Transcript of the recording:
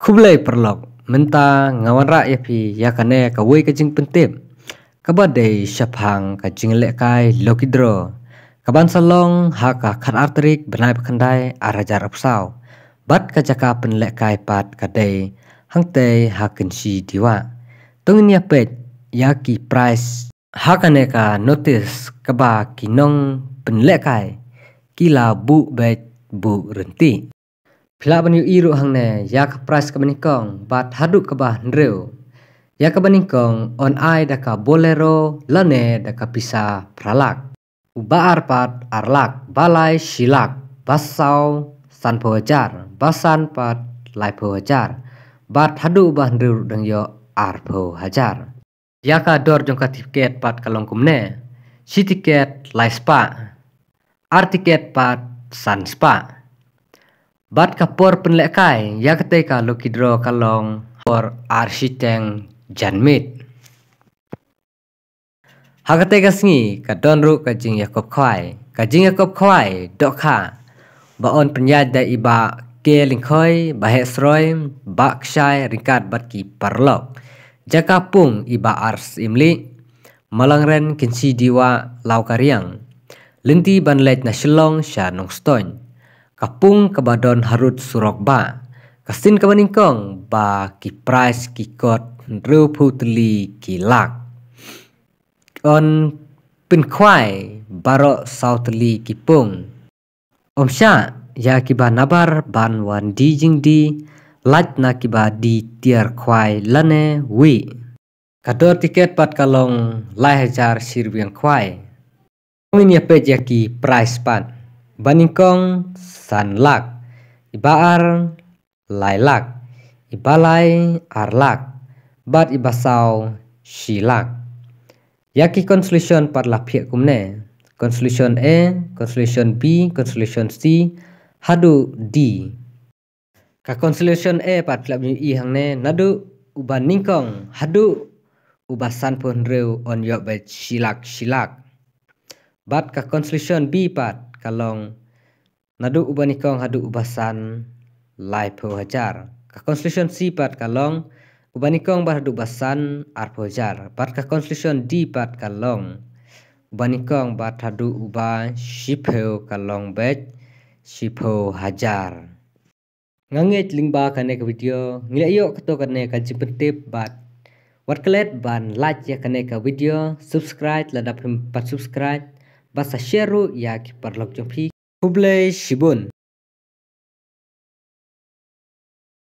Kublai perlok menta ngawan rakyat pi yakane kawai kajing pentim. Kabadai syapang kajing lekai lokidro. Kaban salong haka kan arterik benai bekendai arajar apsau. Bat kajaka penlekai pat kadai hangte hakin si diwa. Tungin ya yaki price hakane ka notice kaba kinong penlekai kila bu bet bu renti. Phila banyu yu iru hang ne ya ke pras ka bat haduk ke bah nreu. Ya on ai daka bolero lane daka pisa pralak. Uba arpat arlak balai silak basau san pohajar, basan pat lai pohajar. bat hadu bah nreu dang yo ar hajar. Ya ka dor jong tiket pat kalong ne, Si tiket lai spa. Ar pat san spa. Bat kapor penlekai ya ketika lo kidro kalong por arsiteng janmit. Hakate gasngi ka donru ka jing Yakob khwai ka jing Yakob khwai dokha ba on penyad da iba ke lingkhoi ba hesroi bakshai ringkat bat ki parlok jaka pung iba ars imli malangren kinsi diwa laukariang linti banlet na shilong sha nongstoin kapung badon harut surok ba kasin meningkong ba ki price ki kot ruputli ki lak on pin khwai baro sautli ki pung omsha ya ki ba nabar ban wan di jing di lat na ki ba di tiar khwai lane wi kador tiket pat kalong lai hajar kwai khwai ini apa jaki price pan Baningkong sanlak ibaar lailak ibalai arlak bat ibasau shilak yaki consolation par kum kumne consolation A consolation B consolation C hadu D ka consolation A par flap i ne, nadu uban ningkong hadu uba san pun reu on yo bet shilak shilak bat ka conclusion bi pat kalong nadu ubanikong hadu ubasan lai pho hajar ka conclusion si pat kalong ubanikong bar hadu basan ar hajar bat ka conclusion di pat kalong ubanikong bat hadu uba shipho kalong bet shipo hajar ngangej lingba kane ka video ngilayo kato kane ka jipetip bat Watkelet ban like ya kane ka video subscribe ladap dapat subscribe basa sheru yak parlok jong phi shibun